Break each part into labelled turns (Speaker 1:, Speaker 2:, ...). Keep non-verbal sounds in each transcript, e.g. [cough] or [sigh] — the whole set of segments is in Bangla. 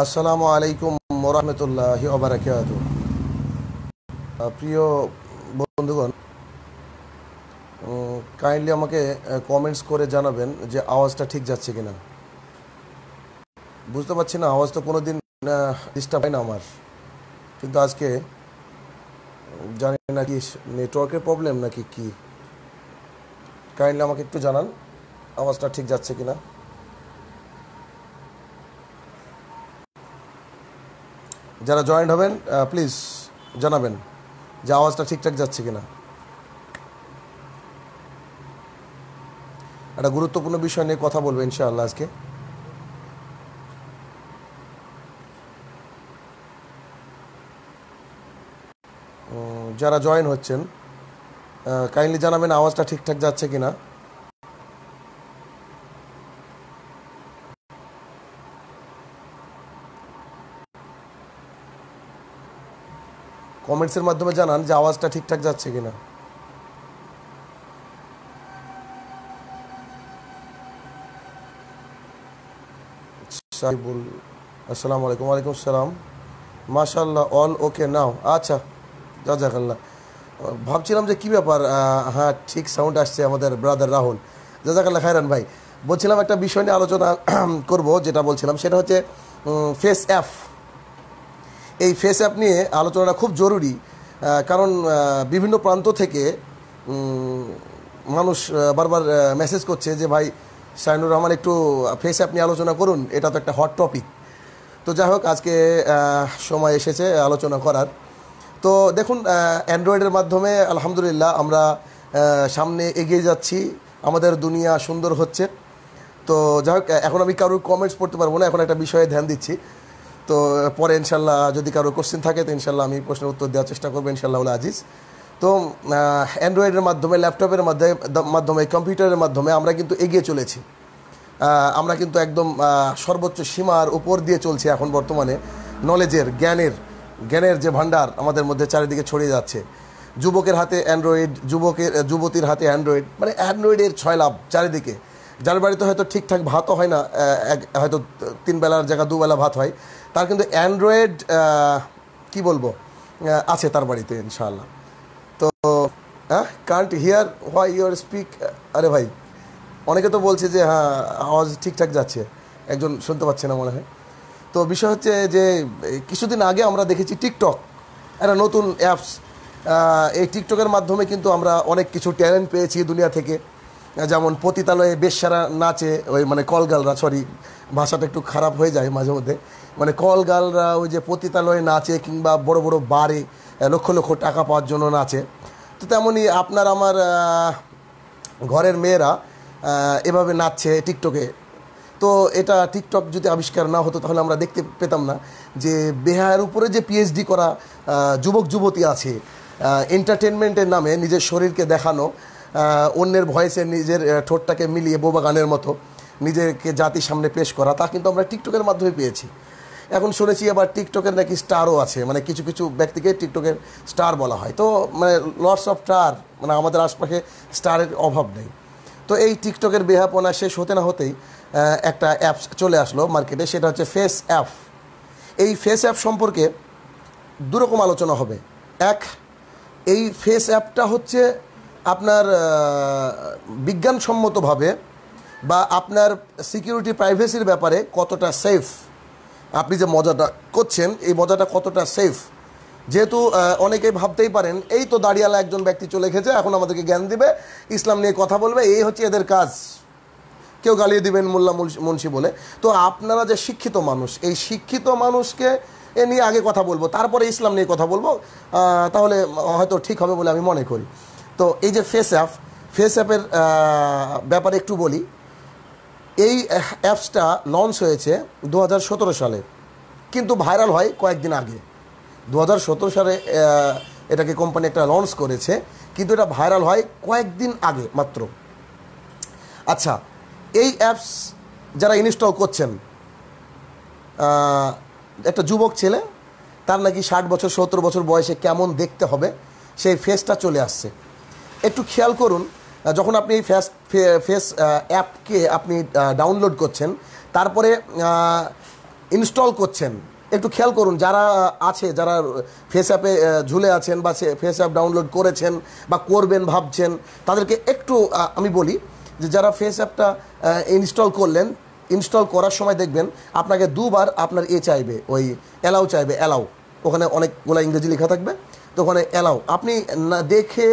Speaker 1: আসসালামু আলাইকুম মোরহমতুল্লাহ ওবরাকাত প্রিয় বন্ধুগণ কাইন্ডলি আমাকে কমেন্টস করে জানাবেন যে আওয়াজটা ঠিক যাচ্ছে কিনা বুঝতে পারছি না আওয়াজ তো কোনো দিন ডিস্টার্ব হয় না আমার কিন্তু আজকে জানি না কি নেটওয়ার্কের প্রবলেম নাকি কি কাইন্ডলি আমাকে একটু জানান আওয়াজটা ঠিক যাচ্ছে কিনা যারা জয়েন্ট হবেন প্লিজ জানাবেন যে আওয়াজটা ঠিকঠাক যাচ্ছে কিনা একটা গুরুত্বপূর্ণ বিষয় নিয়ে কথা বলবেন ইনশাআল্লাহ আজকে যারা জয়েন হচ্ছেন কাইন্ডলি জানাবেন আওয়াজটা ঠিকঠাক যাচ্ছে কিনা কমেন্টসের মাধ্যমে জানান যে আওয়াজটা ঠিকঠাক যাচ্ছে কিনা সাহিবুল আসসালামু আলাইকুম ওয়ালাইকুম সালাম মাশাল্লাহ অল ওকে নাও আচ্ছা যা ভাবছিলাম যে কি ব্যাপার হ্যাঁ ঠিক সাউন্ড আসছে আমাদের ব্রাদার রাহুল জাজাকাল্লাহ খায়রান ভাই বলছিলাম একটা বিষয় নিয়ে আলোচনা করব যেটা বলছিলাম সেটা হচ্ছে ফেস অ্যাপ এই ফেস অ্যাপ নিয়ে আলোচনাটা খুব জরুরি কারণ বিভিন্ন প্রান্ত থেকে মানুষ বারবার মেসেজ করছে যে ভাই সাইনুর রহমান একটু ফেস অ্যাপ নিয়ে আলোচনা করুন এটা তো একটা হট টপিক তো যাই হোক আজকে সময় এসেছে আলোচনা করার তো দেখুন অ্যান্ড্রয়েডের মাধ্যমে আলহামদুলিল্লাহ আমরা সামনে এগিয়ে যাচ্ছি আমাদের দুনিয়া সুন্দর হচ্ছে তো যাই হোক এখন আমি কারোর কমেন্টস পড়তে পারবো না এখন একটা বিষয়ে ধ্যান দিচ্ছি তো পরে ইনশাল্লাহ যদি কারো কোশ্চেন থাকে তো ইনশাল্লাহ আমি প্রশ্নের উত্তর দেওয়ার চেষ্টা করবো ইনশাল্লাহ আজিজ তো অ্যান্ড্রয়েডের মাধ্যমে ল্যাপটপের মাধ্যমে মাধ্যমে কম্পিউটারের মাধ্যমে আমরা কিন্তু এগিয়ে চলেছি আমরা কিন্তু একদম সর্বোচ্চ সীমার উপর দিয়ে চলছি এখন বর্তমানে নলেজের জ্ঞানের জ্ঞানের যে ভাণ্ডার আমাদের মধ্যে চারিদিকে ছড়িয়ে যাচ্ছে যুবকের হাতে অ্যান্ড্রয়েড যুবকের যুবতীর হাতে অ্যান্ড্রয়েড মানে অ্যান্ড্রয়েডের ছয় লাভ চারিদিকে যার বাড়িতে হয়তো ঠিকঠাক ভাতও হয় না হয়তো তিন বেলার জায়গা দুবেলা ভাত হয় তার কিন্তু অ্যান্ড্রয়েড কি বলবো আছে তার বাড়িতে ইনশাআল্লাহ তো হ্যাঁ can't hear why your speak আরে ভাই অনেকে তো বলছে যে হ্যাঁ আওয়াজ ঠিকঠাক যাচ্ছে একজন শুনতে পাচ্ছে না মনে হয় তো বিষয় হচ্ছে যে কিছুদিন আগে আমরা দেখেছি টিকটক একটা নতুন অ্যাপস এই টিকটকের মাধ্যমে কিন্তু আমরা অনেক কিছু ট্যালেন্ট পেয়েছি দুনিয়া থেকে যেমন পতিতালয়ে বেশারা নাচে ওই মানে কলগালরা সরি ভাষাটা একটু খারাপ হয়ে যায় মাঝে মধ্যে মানে কলগালরা ওই যে পতিতালয়ে নাচে কিংবা বড় বড় বারে লক্ষ লক্ষ টাকা পাওয়ার জন্য নাচে তো তেমনই আপনার আমার ঘরের মেয়েরা এভাবে নাচছে টিকটকে তো এটা টিকটক যদি আবিষ্কার না হতো তাহলে আমরা দেখতে পেতাম না যে বেহার উপরে যে পিএইচডি করা যুবক যুবতী আছে এন্টারটেনমেন্টের নামে নিজের শরীরকে দেখানো অন্যের ভয়েসে নিজের ঠোঁটটাকে মিলিয়ে বোবা গানের মতো নিজেকে জাতির সামনে পেশ করা তা কিন্তু আমরা টিকটকের মাধ্যমে পেয়েছি এখন শুনেছি আবার টিকটকের নাকি স্টারও আছে মানে কিছু কিছু ব্যক্তিকে টিকটকের স্টার বলা হয় তো মানে লর্ডস অফ স্টার মানে আমাদের আশপাশে স্টারের অভাব নেই তো এই টিকটকের বেহাপনা শেষ হতে না হতেই একটা অ্যাপ চলে আসলো মার্কেটে সেটা হচ্ছে ফেস অ্যাপ এই ফেস অ্যাপ সম্পর্কে দুরকম আলোচনা হবে এক এই ফেস অ্যাপটা হচ্ছে আপনার বিজ্ঞানসম্মতভাবে বা আপনার সিকিউরিটি প্রাইভেসির ব্যাপারে কতটা সেফ আপনি যে মজাটা করছেন এই মজাটা কতটা সেফ যেহেতু অনেকেই ভাবতেই পারেন এই তো দাঁড়িয়ালা একজন ব্যক্তি চলে গেছে এখন আমাদেরকে জ্ঞান দিবে ইসলাম নিয়ে কথা বলবে এই হচ্ছে এদের কাজ কেউ গালিয়ে দিবেন মোল্লা মুন্সি বলে তো আপনারা যে শিক্ষিত মানুষ এই শিক্ষিত মানুষকে এ নিয়ে আগে কথা বলবো তারপরে ইসলাম নিয়ে কথা বলবো তাহলে হয়তো ঠিক হবে বলে আমি মনে করি তো এই যে ফেস অ্যাপ ফেস অ্যাপের ব্যাপারে একটু বলি এই অ্যাপসটা লঞ্চ হয়েছে দু সালে কিন্তু ভাইরাল হয় কয়েকদিন আগে দু সালে এটাকে কোম্পানি একটা লঞ্চ করেছে কিন্তু এটা ভাইরাল হয় কয়েকদিন আগে মাত্র আচ্ছা এই অ্যাপস যারা ইনস্টল করছেন একটা যুবক ছেলে তার নাকি ষাট বছর সত্তর বছর বয়সে কেমন দেখতে হবে সেই ফেসটা চলে আসছে একটু খেয়াল করুন যখন আপনি এই ফেস ফেস অ্যাপকে আপনি ডাউনলোড করছেন তারপরে ইনস্টল করছেন একটু খেয়াল করুন যারা আছে যারা ফেস অ্যাপে ঝুলে আছেন বা ফেস অ্যাপ ডাউনলোড করেছেন বা করবেন ভাবছেন তাদেরকে একটু আমি বলি যে যারা ফেস অ্যাপটা ইনস্টল করলেন ইনস্টল করার সময় দেখবেন আপনাকে দুবার আপনার এ চাইবে ওই অ্যালাউ চাইবে অ্যালাউ ওখানে অনেকগুলো ইংরেজি লেখা থাকবে তো ওখানে অ্যালাউ আপনি না দেখে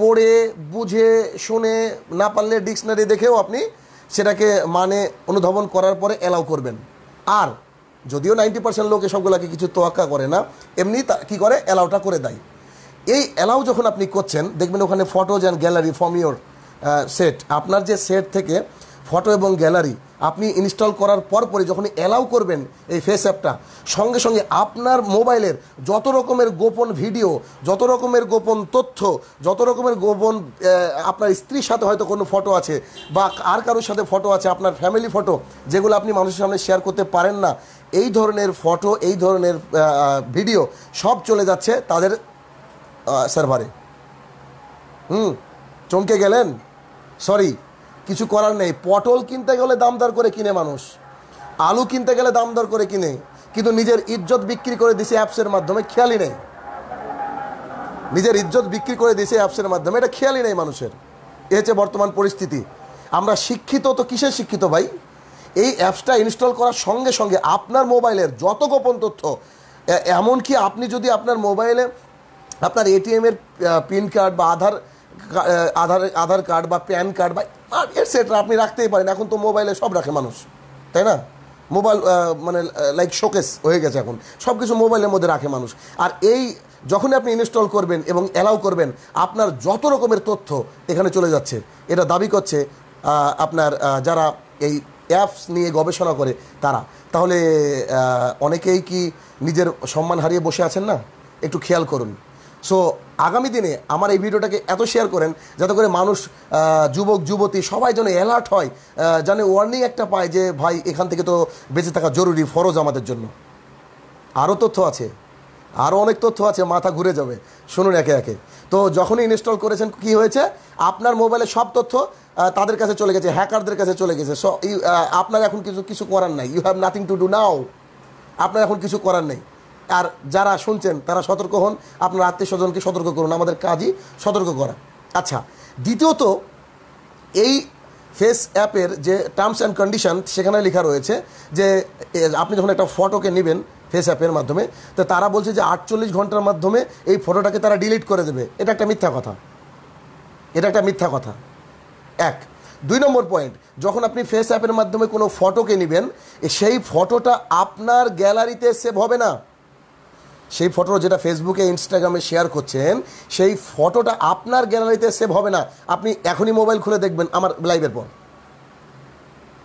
Speaker 1: পড়ে বুঝে শুনে না পারলে ডিকশনারি দেখেও আপনি সেটাকে মানে অনুধাবন করার পরে অ্যালাউ করবেন আর যদিও নাইনটি পার্সেন্ট লোক এসবগুলোকে কিছু তোয়াক্কা করে না এমনি তা কী করে অ্যালাউটা করে দেয় এই অ্যালাউ যখন আপনি করছেন দেখবেন ওখানে photos and gallery form your set আপনার যে সেট থেকে ফটো এবং গ্যালারি আপনি ইনস্টল করার পর পরে যখন অ্যালাউ করবেন এই ফেস অ্যাপটা সঙ্গে সঙ্গে আপনার মোবাইলের যত রকমের গোপন ভিডিও যত রকমের গোপন তথ্য যত রকমের গোপন আপনার স্ত্রীর সাথে হয়তো কোনো ফটো আছে বা আর কারোর সাথে ফটো আছে আপনার ফ্যামিলি ফটো যেগুলো আপনি মানুষের সামনে শেয়ার করতে পারেন না এই ধরনের ফটো এই ধরনের ভিডিও সব চলে যাচ্ছে তাদের সার্ভারে হুম চমকে গেলেন সরি কিছু করার নেই পটল কিনতে গেলে দাম দর করে কিনে মানুষ আলু কিনতে গেলে দাম দর করে কিনে কিন্তু নিজের ইজ্জত বিক্রি করে দিছে অ্যাপসের মাধ্যমে খেয়ালই নেই নিজের ইজ্জত বিক্রি করে দিছে অ্যাপসের মাধ্যমে এটা খেয়ালই নেই মানুষের এ হচ্ছে বর্তমান পরিস্থিতি আমরা শিক্ষিত তো কিসের শিক্ষিত ভাই এই অ্যাপসটা ইনস্টল করার সঙ্গে সঙ্গে আপনার মোবাইলের যত গোপন তথ্য এমনকি আপনি যদি আপনার মোবাইলে আপনার এটিএমের পিন কার্ড বা আধার আধার আধার কার্ড বা প্যান কার্ড বা এটসেট্রা আপনি রাখতেই পারেন এখন তো মোবাইলে সব রাখে মানুষ তাই না মোবাইল মানে লাইক শোকেস হয়ে গেছে এখন সব কিছু মোবাইলের মধ্যে রাখে মানুষ আর এই যখনই আপনি ইনস্টল করবেন এবং অ্যালাউ করবেন আপনার যত রকমের তথ্য এখানে চলে যাচ্ছে এটা দাবি করছে আপনার যারা এই অ্যাপস নিয়ে গবেষণা করে তারা তাহলে অনেকেই কি নিজের সম্মান হারিয়ে বসে আছেন না একটু খেয়াল করুন সো আগামী দিনে আমার এই ভিডিওটাকে এত শেয়ার করেন যাতে করে মানুষ যুবক যুবতী সবাই যেন অ্যালার্ট হয় যেন ওয়ার্নিং একটা পায় যে ভাই এখান থেকে তো বেঁচে থাকা জরুরি ফরজ আমাদের জন্য আরও তথ্য আছে আরও অনেক তথ্য আছে মাথা ঘুরে যাবে শুনুন একে একে তো যখনই ইনস্টল করেছেন কি হয়েছে আপনার মোবাইলে সব তথ্য তাদের কাছে চলে গেছে হ্যাকারদের কাছে চলে গেছে আপনার এখন কিছু কিছু করার নাই you have nothing to do now আপনার এখন কিছু করার নেই আর যারা শুনছেন তারা সতর্ক হন আপনার আত্মীয় স্বজনকে সতর্ক করুন আমাদের কাজই সতর্ক করা আচ্ছা দ্বিতীয়ত এই ফেস অ্যাপের যে টার্মস অ্যান্ড কন্ডিশন সেখানে লেখা রয়েছে যে আপনি যখন একটা ফটোকে নেবেন ফেস অ্যাপের মাধ্যমে তো তারা বলছে যে আটচল্লিশ ঘন্টার মাধ্যমে এই ফটোটাকে তারা ডিলিট করে দেবে এটা একটা মিথ্যা কথা এটা একটা মিথ্যা কথা এক দুই নম্বর পয়েন্ট যখন আপনি ফেস অ্যাপের মাধ্যমে কোনো ফটোকে নেবেন সেই ফটোটা আপনার গ্যালারিতে সেভ হবে না সেই ফটো যেটা ফেসবুকে ইনস্টাগ্রামে শেয়ার করছেন সেই ফটোটা আপনার গ্যালারিতে সেভ হবে না আপনি এখনই মোবাইল খুলে দেখবেন আমার লাইভের পর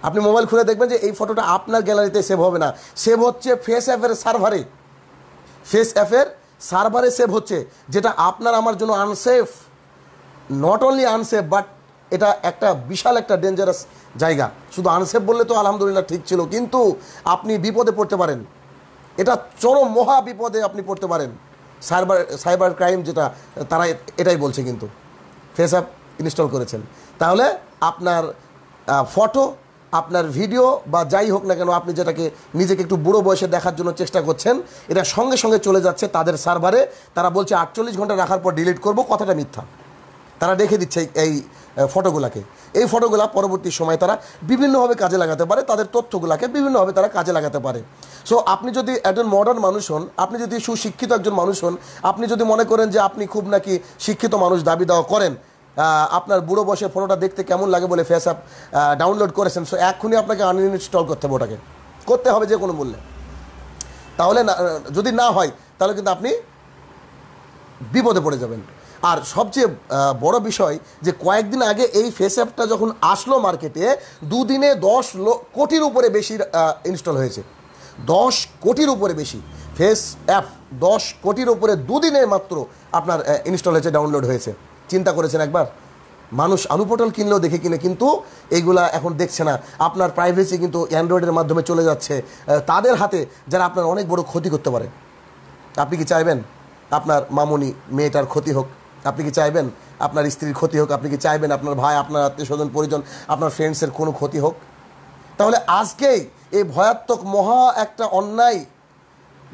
Speaker 1: আপনি মোবাইল খুলে দেখবেন যে এই ফটোটা আপনার গ্যালারিতে সেভ হবে না সেভ হচ্ছে ফেস অ্যাপের সার্ভারে ফেস অ্যাপের সার্ভারে সেভ হচ্ছে যেটা আপনার আমার জন্য unsafe not only unsafe but এটা একটা বিশাল একটা ডেঞ্জারাস জায়গা শুধু আনসেফ বললে তো আলহামদুলিল্লাহ ঠিক ছিল কিন্তু আপনি বিপদে পড়তে পারেন এটা চরম মহা বিপদে আপনি পড়তে পারেন সাইবার সাইবার ক্রাইম যেটা তারা এটাই বলছে কিন্তু ফেস অ্যাপ ইনস্টল করেছেন তাহলে আপনার ফটো আপনার ভিডিও বা যাই হোক না কেন আপনি যেটাকে নিজেকে একটু বুড়ো বয়সে দেখার জন্য চেষ্টা করছেন এটা সঙ্গে সঙ্গে চলে যাচ্ছে তাদের সার্ভারে তারা বলছে আটচল্লিশ ঘন্টা রাখার পর ডিলিট করব কথাটা মিথ্যা তারা রেখে দিচ্ছে এই ফটোগুলাকে এই ফটোগুলা পরবর্তী সময়ে তারা বিভিন্নভাবে কাজে লাগাতে পারে তাদের তথ্যগুলাকে বিভিন্নভাবে তারা কাজে লাগাতে পারে সো আপনি যদি একজন মডার্ন মানুষ হন আপনি যদি সুশিক্ষিত একজন মানুষ হন আপনি যদি মনে করেন যে আপনি খুব নাকি শিক্ষিত মানুষ দাবি দেওয়া করেন আপনার বুড়ো বসে ফটোটা দেখতে কেমন লাগে বলে ফেস অ্যাপ ডাউনলোড করেছেন সো এক্ষুনি আপনাকে আনইনস্টল করতে হবে ওটাকে করতে হবে যে কোনো মূল্যে তাহলে যদি না হয় তাহলে কিন্তু আপনি বিপদে পড়ে যাবেন আর সবচেয়ে বড় বিষয় যে কয়েকদিন আগে এই ফেস অ্যাপটা যখন আসলো মার্কেটে দুদিনে দশ কোটির উপরে বেশি ইনস্টল হয়েছে দশ কোটির উপরে বেশি ফেস অ্যাপ দশ কোটির উপরে দুদিনে মাত্র আপনার ইনস্টল হয়েছে ডাউনলোড হয়েছে চিন্তা করেছেন একবার মানুষ আলু পটল কিনলেও দেখে কিনে কিন্তু এইগুলা এখন দেখছে না আপনার প্রাইভেসি কিন্তু অ্যান্ড্রয়েডের মাধ্যমে চলে যাচ্ছে তাদের হাতে যারা আপনার অনেক বড় ক্ষতি করতে পারে আপনি কি চাইবেন আপনার মামনি মেয়েটার ক্ষতি হোক আপনি কি চাইবেন আপনার স্ত্রীর ক্ষতি হোক আপনি কি চাইবেন আপনার ভাই আপনার আত্মীয় স্বজন পরিজন আপনার ফ্রেন্ডসের কোনো ক্ষতি হোক তাহলে আজকেই এই ভয়াত্মক মহা একটা অন্যায়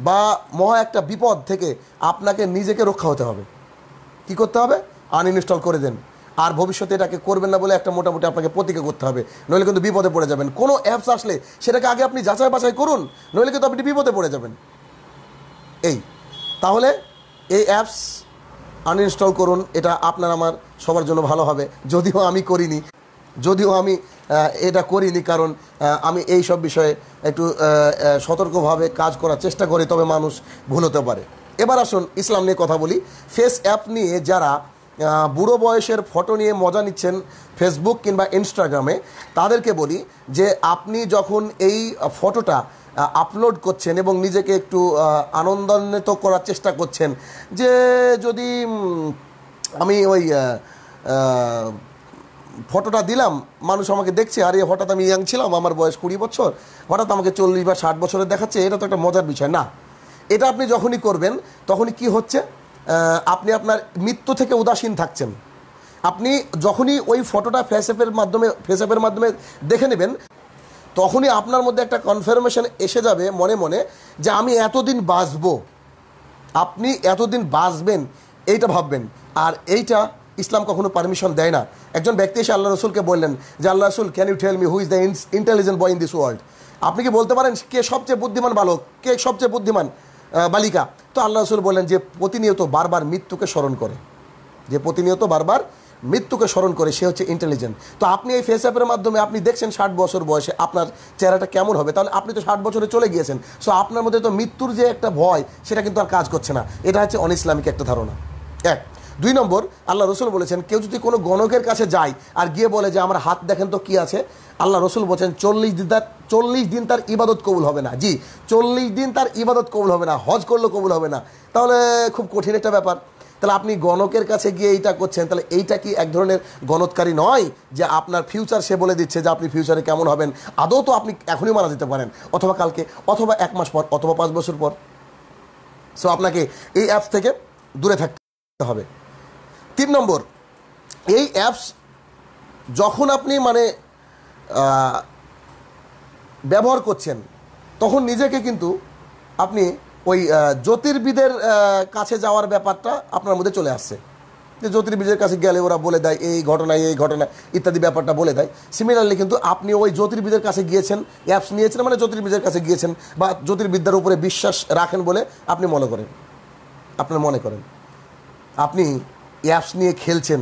Speaker 1: বা মহা একটা বিপদ থেকে আপনাকে নিজেকে রক্ষা হতে হবে কি করতে হবে আনইনস্টল করে দেন আর ভবিষ্যতে এটাকে করবেন না বলে একটা মোটামুটি আপনাকে প্রতিজ্ঞা করতে হবে নইলে কিন্তু বিপদে পড়ে যাবেন কোনো অ্যাপস আসলে সেটাকে আগে আপনি যাচাই বাছাই করুন নইলে কিন্তু আপনি বিপদে পড়ে যাবেন এই তাহলে এই অ্যাপস আনইনস্টল করুন এটা আপনার আমার সবার জন্য ভালো হবে যদিও আমি করিনি যদিও আমি এটা করিনি কারণ আমি এই সব বিষয়ে একটু সতর্কভাবে কাজ করার চেষ্টা করি তবে মানুষ ভুল হতে পারে এবার আসুন ইসলাম নিয়ে কথা বলি ফেস অ্যাপ নিয়ে যারা বুড়ো বয়সের ফটো নিয়ে মজা নিচ্ছেন ফেসবুক কিংবা ইনস্টাগ্রামে তাদেরকে বলি যে আপনি যখন এই ফটোটা আপলোড করছেন এবং নিজেকে একটু আনন্দান্বিত করার চেষ্টা করছেন যে যদি আমি ওই ফটোটা দিলাম মানুষ আমাকে দেখছে আর এই হঠাৎ আমি ইয়াং ছিলাম আমার বয়স কুড়ি বছর হঠাৎ আমাকে চল্লিশ বা ষাট বছরে দেখাচ্ছে এটা তো একটা মজার বিষয় না এটা আপনি যখনই করবেন তখনই কি হচ্ছে আপনি আপনার মৃত্যু থেকে উদাসীন থাকছেন আপনি যখনই ওই ফটোটা ফেসঅ্যাপের মাধ্যমে ফেসঅ্যাপের মাধ্যমে দেখে নেবেন তখনই আপনার মধ্যে একটা কনফার্মেশন এসে যাবে মনে মনে যে আমি এতদিন বাঁচব আপনি এতদিন বাঁচবেন এইটা ভাববেন আর এইটা ইসলাম কখনো পারমিশন দেয় না একজন ব্যক্তি এসে আল্লাহ রসুলকে বললেন যে আল্লাহ রসুল can you tell me who is the intelligent boy in this world আপনি কি বলতে পারেন কে সবচেয়ে বুদ্ধিমান বালক কে সবচেয়ে বুদ্ধিমান বালিকা তো আল্লাহ রসুল বললেন যে প্রতিনিয়ত বারবার মৃত্যুকে স্মরণ করে যে প্রতিনিয়ত বারবার মৃত্যুকে স্মরণ করে সে হচ্ছে ইন্টেলিজেন্ট তো আপনি এই ফেসঅ্যাপের মাধ্যমে আপনি দেখছেন ষাট বছর বয়সে আপনার চেহারাটা কেমন হবে তাহলে আপনি তো ষাট বছরে চলে গিয়েছেন সো আপনার মধ্যে তো মৃত্যুর যে একটা ভয় সেটা কিন্তু আর কাজ করছে না এটা হচ্ছে অন ইসলামিক একটা ধারণা এক দুই নম্বর আল্লাহ রসুল বলেছেন কেউ যদি কোনো গণকের কাছে যায় আর গিয়ে বলে যে আমার হাত দেখেন তো কি আছে আল্লাহ রসুল বলছেন চল্লিশ দিন তার চল্লিশ দিন তার ইবাদত কবুল হবে না জি চল্লিশ দিন তার ইবাদত কবুল হবে না হজ করলে কবুল হবে না তাহলে খুব কঠিন একটা ব্যাপার তাহলে আপনি গণকের কাছে গিয়ে এইটা করছেন তাহলে এইটা কি এক ধরনের গণৎকারী নয় যে আপনার ফিউচার সে বলে দিচ্ছে যে আপনি ফিউচারে কেমন হবেন আদৌ তো আপনি এখনই মারা যেতে পারেন অথবা কালকে অথবা এক মাস পর অথবা পাঁচ বছর পর সো আপনাকে এই অ্যাপস থেকে দূরে থাকতে হবে তিন নম্বর এই অ্যাপস যখন আপনি মানে ব্যবহার করছেন তখন নিজেকে কিন্তু আপনি ওই জ্যোতির্বিদের কাছে যাওয়ার ব্যাপারটা আপনার মধ্যে চলে আসছে যে জ্যোতির্বিদের কাছে গেলে ওরা বলে দেয় এই ঘটনা এই ঘটনা ইত্যাদি ব্যাপারটা বলে দেয় সিমিলারলি কিন্তু আপনি ওই জ্যোতির্বিদের কাছে গিয়েছেন অ্যাপস নিয়েছেন মানে জ্যোতির্বিদের কাছে গিয়েছেন বা জ্যোতির্বিদ্যার উপরে বিশ্বাস রাখেন বলে আপনি মনে করেন আপনার মনে করেন আপনি অ্যাপস নিয়ে খেলছেন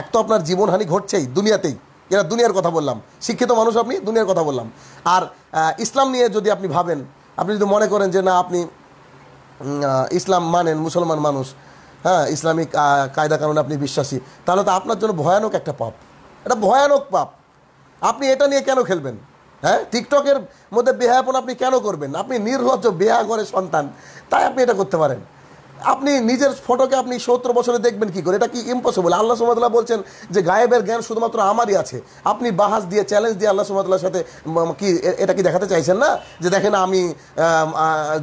Speaker 1: এক তো আপনার জীবনহানি ঘটছেই দুনিয়াতেই এরা দুনিয়ার কথা বললাম শিক্ষিত মানুষ আপনি দুনিয়ার কথা বললাম আর ইসলাম নিয়ে যদি আপনি ভাবেন আপনি যদি মনে করেন যে না আপনি ইসলাম মানেন মুসলমান মানুষ হ্যাঁ ইসলামিক কায়দা কানুন আপনি বিশ্বাসী তাহলে তো আপনার জন্য ভয়ানক একটা পাপ এটা ভয়ানক পাপ আপনি এটা নিয়ে কেন খেলবেন হ্যাঁ টিকটকের মধ্যে বেহায়াপন আপনি কেন করবেন আপনি নির্লজ্জ বেহা করে সন্তান তাই আপনি এটা করতে পারেন আপনি নিজের ফটোকে আপনি সত্তর বছরে দেখবেন কি করে এটা কি ইম্পসিবল আল্লাহ সুমতলা বলছেন যে গায়েবের জ্ঞান শুধুমাত্র আমারই আছে আপনি বাহাস দিয়ে চ্যালেঞ্জ দিয়ে আল্লাহ সুমতলার সাথে কি এটা কি দেখাতে চাইছেন না যে দেখেন আমি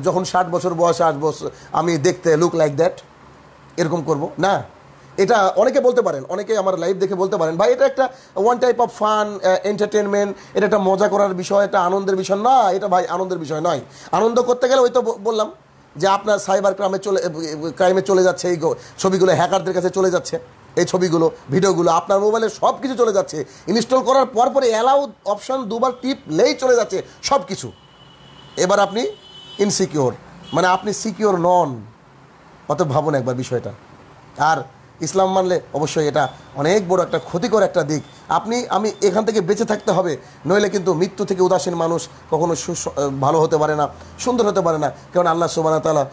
Speaker 1: যখন ষাট বছর বয়স আট বছর আমি দেখতে লুক লাইক দ্যাট এরকম করব না এটা অনেকে বলতে পারেন অনেকে আমার লাইভ দেখে বলতে পারেন ভাই এটা একটা one type of fun entertainment এটা একটা মজা করার বিষয় এটা আনন্দের বিষয় না এটা ভাই আনন্দের বিষয় নয় আনন্দ করতে গেলে ওই তো বললাম যে আপনার সাইবার ক্রাইমে চলে ক্রাইমে চলে যাচ্ছে এই ছবিগুলো হ্যাকারদের কাছে চলে যাচ্ছে এই ছবিগুলো ভিডিওগুলো আপনার মোবাইলে সব কিছু চলে যাচ্ছে ইনস্টল করার পর পরে অ্যালাউ অপশান দুবার টিপ লেই চলে যাচ্ছে সব কিছু এবার আপনি ইনসিকিওর মানে আপনি সিকিওর নন অত ভাবুন একবার বিষয়টা আর ইসলাম মানলে অবশ্যই এটা অনেক বড় একটা ক্ষতিকর একটা দিক আপনি আমি এখান থেকে বেঁচে থাকতে হবে নইলে কিন্তু মৃত্যু থেকে উদাসীন মানুষ কখনো সু ভালো হতে পারে না সুন্দর হতে পারে না কারণ আল্লাহ সুবান তালা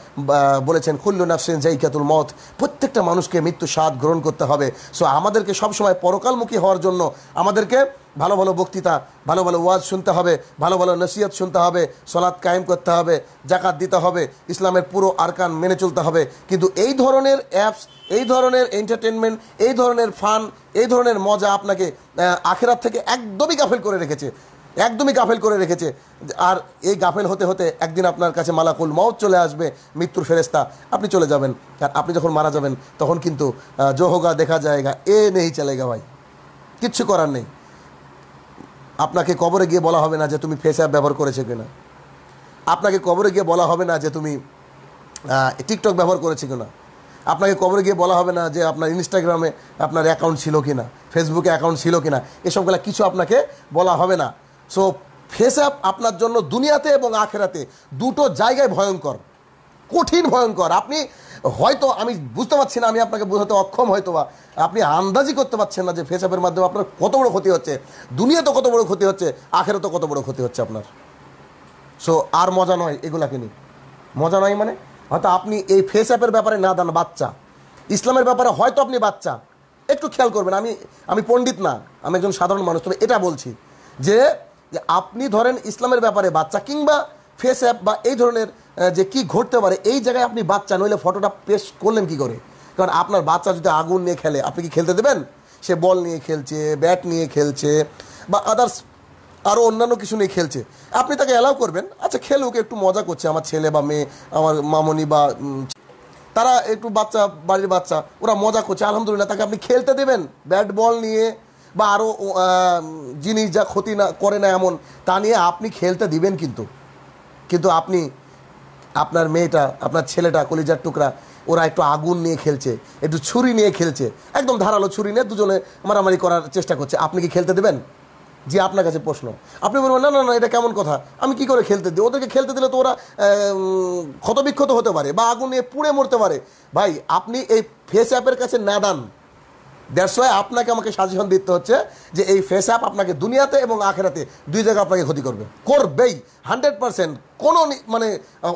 Speaker 1: বলেছেন খুল্লু নাফসেন জাইকাতুল মত প্রত্যেকটা মানুষকে মৃত্যু স্বাদ গ্রহণ করতে হবে সো আমাদেরকে সবসময় পরকালমুখী হওয়ার জন্য আমাদেরকে ভালো ভালো বক্তৃতা ভালো ভালো ওয়াজ শুনতে হবে ভালো ভালো নসিহত শুনতে হবে সলাৎ কায়েম করতে হবে জাকাত দিতে হবে ইসলামের পুরো আরকান মেনে চলতে হবে কিন্তু এই ধরনের অ্যাপস এই ধরনের এন্টারটেনমেন্ট এই ধরনের ফান এই ধরনের মজা আপনাকে আখেরাত থেকে একদমই গাফেল করে রেখেছে একদমই গাফেল করে রেখেছে আর এই গাফেল হতে হতে একদিন আপনার কাছে মালাকুল মত চলে আসবে মৃত্যুর ফেরেস্তা আপনি চলে যাবেন আর আপনি যখন মারা যাবেন তখন কিন্তু জোহগা দেখা যায়গা এ নেই চলে গা ভাই কিচ্ছু করার নেই আপনাকে কবরে গিয়ে বলা হবে না যে তুমি ফেস অ্যাপ ব্যবহার করেছো কিনা আপনাকে কবরে গিয়ে বলা হবে না যে তুমি টিকটক ব্যবহার করেছো কিনা আপনাকে কবরে গিয়ে বলা হবে না যে আপনার ইনস্টাগ্রামে আপনার অ্যাকাউন্ট ছিল কি না ফেসবুকে অ্যাকাউন্ট ছিল কি না এসবগুলো কিছু আপনাকে বলা হবে না সো ফেস অ্যাপ আপনার জন্য দুনিয়াতে এবং আখেরাতে দুটো জায়গায় ভয়ঙ্কর কঠিন ভয়ঙ্কর আপনি হয়তো আমি বুঝতে পারছি না আমি আপনাকে বোঝাতে অক্ষম হয়তো বা আপনি আন্দাজি করতে পারছেন না যে ফেসঅ্যাপের মাধ্যমে আপনার কত বড় ক্ষতি হচ্ছে দুনিয়াতে কত বড় ক্ষতি হচ্ছে আখেরও তো কত বড় ক্ষতি হচ্ছে আপনার সো আর মজা নয় এগুলা কিনি মজা নয় মানে হয়তো আপনি এই ফেস অ্যাপের ব্যাপারে না দেন বাচ্চা ইসলামের ব্যাপারে হয়তো আপনি বাচ্চা একটু খেয়াল করবেন আমি আমি পণ্ডিত না আমি একজন সাধারণ মানুষ তবে এটা বলছি যে আপনি ধরেন ইসলামের ব্যাপারে বাচ্চা কিংবা ফেস অ্যাপ বা এই ধরনের যে কি ঘটতে পারে এই জায়গায় আপনি বাচ্চা নইলে ফটোটা পেশ করলেন কি করে কারণ আপনার বাচ্চা যদি আগুন নিয়ে খেলে আপনি কি খেলতে দেবেন সে বল নিয়ে খেলছে ব্যাট নিয়ে খেলছে বা আদার্স আরও অন্যান্য কিছু নিয়ে খেলছে আপনি তাকে অ্যালাউ করবেন আচ্ছা খেলুক একটু মজা করছে আমার ছেলে বা মেয়ে আমার মামনি বা তারা একটু বাচ্চা বাড়ির বাচ্চা ওরা মজা করছে আলহামদুলিল্লাহ তাকে আপনি খেলতে দেবেন ব্যাট বল নিয়ে বা আরও জিনিস যা ক্ষতি না করে না এমন তা নিয়ে আপনি খেলতে দিবেন কিন্তু কিন্তু আপনি আপনার মেয়েটা আপনার ছেলেটা কলিজার টুকরা ওরা একটু আগুন নিয়ে খেলছে একটু ছুরি নিয়ে খেলছে একদম ধারালো ছুরি নিয়ে দুজনে মারামারি করার চেষ্টা করছে আপনি কি খেলতে দেবেন যে আপনার কাছে প্রশ্ন আপনি বলবেন না না না এটা কেমন কথা আমি কি করে খেলতে দিই ওদেরকে খেলতে দিলে তো ওরা ক্ষতবিক্ষত হতে পারে বা আগুন নিয়ে পুড়ে মরতে পারে ভাই আপনি এই ফেস অ্যাপের কাছে নাদান দ্যাটস ওয়াই আপনাকে আমাকে সাজেশন দিতে হচ্ছে যে এই ফেস অ্যাপ আপনাকে দুনিয়াতে এবং আখেরাতে দুই জায়গায় আপনাকে ক্ষতি করবে করবেই হান্ড্রেড পারসেন্ট কোনো মানে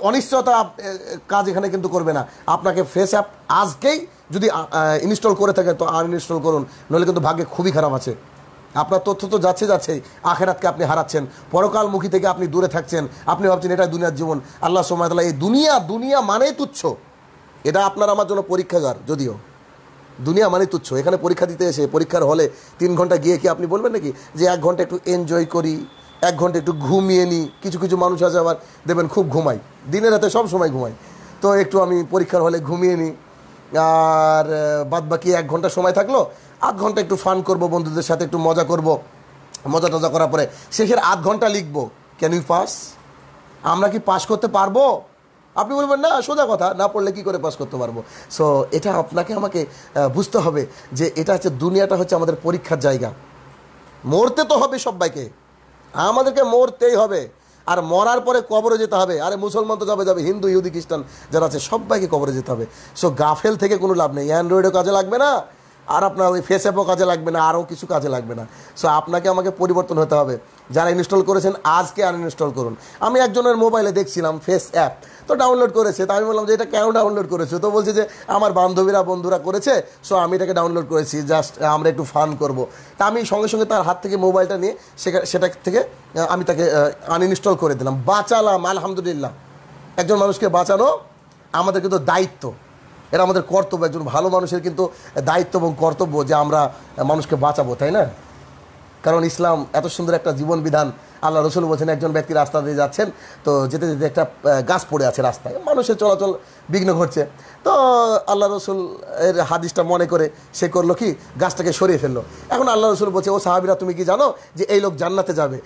Speaker 1: অনিশ্চয়তা কাজ এখানে কিন্তু করবে না আপনাকে ফেস অ্যাপ আজকেই যদি ইনস্টল করে থাকেন তো ইনস্টল করুন নইলে কিন্তু ভাগ্যে খুবই খারাপ আছে আপনার তথ্য তো যাচ্ছে যাচ্ছেই আখেরাতকে আপনি হারাচ্ছেন পরকালমুখী থেকে আপনি দূরে থাকছেন আপনি ভাবছেন এটা দুনিয়ার জীবন আল্লাহ সোমাতাল্লাহ এই দুনিয়া দুনিয়া মানেই তুচ্ছ এটা আপনার আমার জন্য পরীক্ষাগার যদিও দুনিয়া মানে তুচ্ছ এখানে পরীক্ষা দিতে এসে পরীক্ষার হলে তিন ঘন্টা গিয়ে কি আপনি বলবেন নাকি যে এক ঘন্টা একটু এনজয় করি এক ঘন্টা একটু ঘুমিয়ে নিই কিছু কিছু মানুষ আছে আবার দেবেন খুব ঘুমাই দিনের রাতে সব সময় ঘুমাই তো একটু আমি পরীক্ষার হলে ঘুমিয়ে নিই আর বাদ বাকি এক ঘন্টা সময় থাকলো আধ ঘন্টা একটু ফান করব বন্ধুদের সাথে একটু মজা করব মজা টজা করার পরে শেষের আধ ঘন্টা লিখবো ক্যান ইউ পাস আমরা কি পাস করতে পারবো আপনি বলবেন না সোজা কথা না পড়লে কি করে পাস করতে পারবো সো এটা আপনাকে আমাকে বুঝতে হবে যে এটা হচ্ছে দুনিয়াটা হচ্ছে আমাদের পরীক্ষার জায়গা মরতে তো হবে সবাইকে আমাদেরকে মরতেই হবে আর মরার পরে কবরে যেতে হবে আরে মুসলমান তো যাবে যাবে হিন্দু ইহুদি খ্রিস্টান যারা আছে সবাইকে কবরে যেতে হবে সো গাফেল থেকে কোনো লাভ নেই অ্যান্ড্রয়েডও কাজে লাগবে না আর আপনার ওই ফেস অ্যাপও কাজে লাগবে না আরও কিছু কাজে লাগবে না সো আপনাকে আমাকে পরিবর্তন হতে হবে যারা ইনস্টল করেছেন আজকে ইনস্টল করুন আমি একজনের মোবাইলে দেখছিলাম ফেস অ্যাপ তো ডাউনলোড করেছে তা আমি বললাম যে এটা কেন ডাউনলোড করেছে তো বলছে যে আমার বান্ধবীরা বন্ধুরা করেছে সো আমি এটাকে ডাউনলোড করেছি জাস্ট আমরা একটু ফান করব তা আমি সঙ্গে সঙ্গে তার হাত থেকে মোবাইলটা নিয়ে সেটা থেকে আমি তাকে আনইনস্টল করে দিলাম বাঁচালাম আলহামদুলিল্লাহ একজন মানুষকে বাঁচানো আমাদের কিন্তু দায়িত্ব এটা আমাদের কর্তব্য একজন ভালো মানুষের কিন্তু দায়িত্ব এবং কর্তব্য যে আমরা মানুষকে বাঁচাবো তাই না কারণ ইসলাম এত সুন্দর একটা জীবন বিধান আল্লাহ রসুল বলছেন একজন ব্যক্তি রাস্তা দিয়ে যাচ্ছেন তো যেতে যেতে একটা গাছ পড়ে আছে রাস্তায় মানুষের চলাচল বিঘ্ন ঘটছে তো আল্লাহ রসুল এর হাদিসটা মনে করে সে করলো কি গাছটাকে সরিয়ে ফেললো এখন আল্লাহ রসুল বলছে ও সাহাবিরা তুমি কি জানো যে এই লোক জান্নাতে যাবে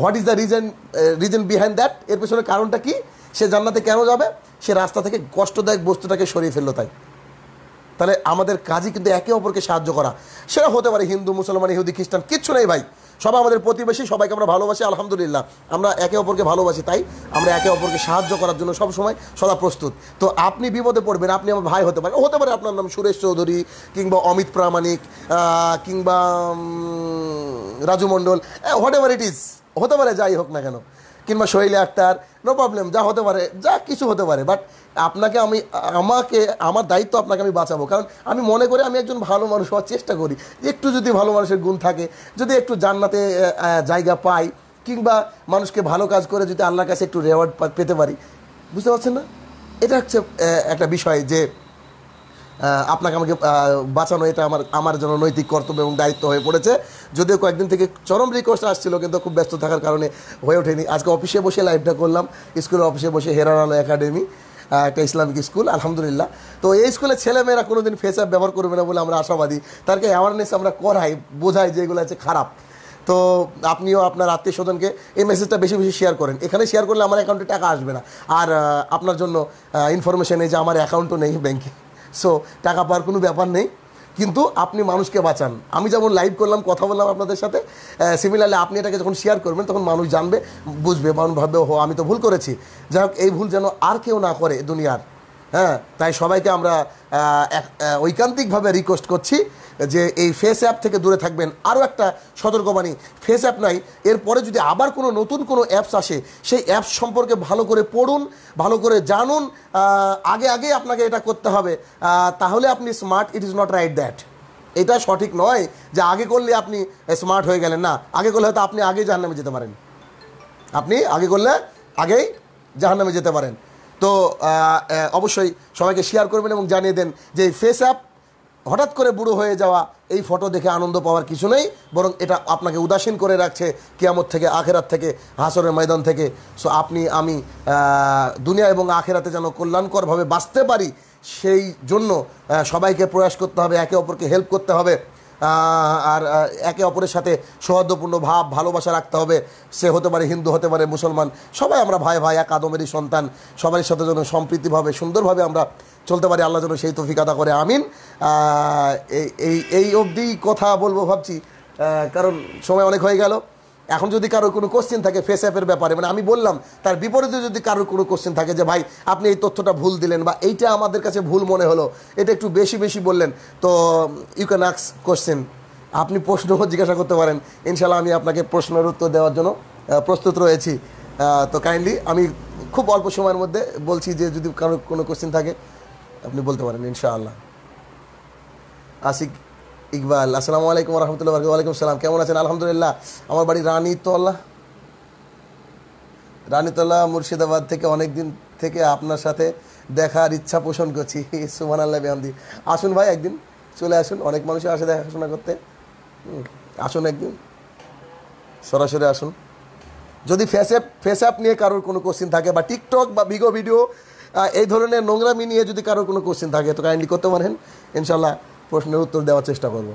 Speaker 1: what is the reason reason behind that এর পেছনে কারণটা কী সে জান্নাতে কেন যাবে সে রাস্তা থেকে কষ্টদায়ক বস্তুটাকে সরিয়ে ফেললো তাই তাহলে আমাদের কাজই কিন্তু একে অপরকে সাহায্য করা সেটা হতে পারে হিন্দু মুসলমান ইহুদি খ্রিস্টান কিচ্ছু নেই ভাই সবাই আমাদের প্রতিবেশী সবাইকে আমরা ভালোবাসি আলহামদুলিল্লাহ আমরা একে অপরকে ভালোবাসি তাই আমরা একে অপরকে সাহায্য করার জন্য সবসময় সদা প্রস্তুত তো আপনি বিপদে পড়বেন আপনি আমার ভাই হতে পারেন হতে পারে আপনার নাম সুরেশ চৌধুরী কিংবা অমিত প্রামাণিক কিংবা Raju Mondal whatever it is হতে পারে যাই হোক না কেন কিংবা শৈলী আক্তার নো প্রবলেম যা হতে পারে যা কিছু হতে পারে বাট আপনাকে আমি আমাকে আমার দায়িত্ব আপনাকে আমি বাঁচাবো কারণ আমি মনে করি আমি একজন ভালো মানুষ হওয়ার চেষ্টা করি একটু যদি ভালো মানুষের গুণ থাকে যদি একটু জান্নাতে জায়গা পাই কিংবা মানুষকে ভালো কাজ করে যদি আল্লাহর কাছে একটু রেওয়ার্ড পেতে পারি বুঝতে পারছেন না এটা হচ্ছে একটা বিষয় যে আপনাকে আমাকে বাঁচানো এটা আমার আমার জন্য নৈতিক কর্তব্য এবং দায়িত্ব হয়ে পড়েছে যদিও কয়েকদিন থেকে চরম রিকোয়েস্ট আসছিল কিন্তু খুব ব্যস্ত থাকার কারণে হয়ে ওঠেনি আজকে অফিসে বসে লাইভটা করলাম স্কুলের অফিসে বসে হেরান আলো একাডেমি একটা ইসলামিক স্কুল আলহামদুলিল্লাহ তো এই স্কুলে ছেলেমেয়েরা কোনো দিন ফেসঅ্যাপ ব্যবহার করবে না বলে আমরা আশাবাদী তারকে অ্যাওয়ারনেস আমরা করাই বোঝাই যে এগুলো আছে খারাপ তো আপনিও আপনার আত্মীয় স্বজনকে এই মেসেজটা বেশি বেশি শেয়ার করেন এখানে শেয়ার করলে আমার অ্যাকাউন্টে টাকা আসবে না আর আপনার জন্য ইনফরমেশন এই যে আমার অ্যাকাউন্টও নেই ব্যাঙ্কে সো টাকা পাওয়ার কোনো ব্যাপার নেই কিন্তু আপনি মানুষকে বাঁচান আমি যেমন লাইভ করলাম কথা বললাম আপনাদের সাথে সিমিলারলি আপনি এটাকে যখন শেয়ার করবেন তখন মানুষ জানবে বুঝবে মানুষ ভাববে হো আমি তো ভুল করেছি যাই হোক এই ভুল যেন আর কেউ না করে দুনিয়ার হ্যাঁ তাই সবাইকে আমরা ঐকান্তিকভাবে রিকোয়েস্ট করছি যে এই ফেস অ্যাপ থেকে দূরে থাকবেন আরও একটা সতর্কবাণী ফেস অ্যাপ নাই এরপরে যদি আবার কোনো নতুন কোনো অ্যাপস আসে সেই অ্যাপস সম্পর্কে ভালো করে পড়ুন ভালো করে জানুন আগে আগে আপনাকে এটা করতে হবে তাহলে আপনি smart it is not right that এটা সঠিক নয় যে আগে করলে আপনি স্মার্ট হয়ে গেলেন না আগে করলে হয়তো আপনি আগেই জাহান্নামে যেতে পারেন আপনি আগে করলে আগেই জাহান্নামে যেতে পারেন তো অবশ্যই সবাইকে শেয়ার করবেন এবং জানিয়ে দেন যে এই ফেস অ্যাপ হঠাৎ করে বুড়ো হয়ে যাওয়া এই ফটো দেখে আনন্দ পাওয়ার কিছু নেই বরং এটা আপনাকে উদাসীন করে রাখছে কিয়ামত থেকে আখেরাত থেকে হাসরের ময়দান থেকে সো আপনি আমি দুনিয়া এবং আখেরাতে যেন কল্যাণকরভাবে বাঁচতে পারি সেই জন্য সবাইকে প্রয়াস করতে হবে একে অপরকে হেল্প করতে হবে আর একে অপরের সাথে সৌহার্দ্যপূর্ণ ভাব ভালোবাসা রাখতে হবে সে হতে পারে হিন্দু হতে পারে মুসলমান সবাই আমরা ভাই ভাই এক আদমেরই সন্তান সবার সাথে যেন সম্প্রীতিভাবে সুন্দরভাবে আমরা চলতে পারি আল্লাহ যেন সেই তফিকাদা করে আমিন এই এই অবধি কথা বলবো ভাবছি কারণ সময় অনেক হয়ে গেল এখন যদি কারোর কোনো কোশ্চেন থাকে ফেস অ্যাপের ব্যাপারে মানে আমি বললাম তার বিপরীতে যদি কারোর কোনো কোশ্চেন থাকে যে ভাই আপনি এই তথ্যটা ভুল দিলেন বা এইটা আমাদের কাছে ভুল মনে হলো এটা একটু বেশি বেশি বললেন তো ইউ ক্যান আক্স কোশ্চেন আপনি প্রশ্ন [laughs] জিজ্ঞাসা করতে পারেন ইনশাল্লাহ আমি আপনাকে প্রশ্নের উত্তর দেওয়ার জন্য প্রস্তুত রয়েছি তো কাইন্ডলি আমি খুব অল্প সময়ের মধ্যে বলছি যে যদি কারোর কোনো কোশ্চেন থাকে আপনি বলতে পারেন ইনশাআল্লাহ আসিক ইকবাল আসসালামু আলাইকুম রহমতুল্লাহ ওয়ালাইকুম সালাম কেমন আছেন আলহামদুলিল্লাহ আমার বাড়ি রানীতলা রানীতলা মুর্শিদাবাদ থেকে অনেক দিন থেকে আপনার সাথে দেখার ইচ্ছা পোষণ করছি সুমান আল্লাহ বেহামদি আসুন ভাই একদিন চলে আসুন অনেক মানুষই আসে দেখাশোনা করতে আসুন একদিন সরাসরি আসুন যদি ফেস অ্যাপ ফেস অ্যাপ নিয়ে কারোর কোনো কোশ্চিন থাকে বা টিকটক বা ভিগো ভিডিও এই ধরনের নোংরামি নিয়ে যদি কারোর কোনো কোশ্চিন থাকে তো কাইন্ডলি করতে পারেন ইনশাল্লাহ প্রশ্নের উত্তর দেওয়ার চেষ্টা করব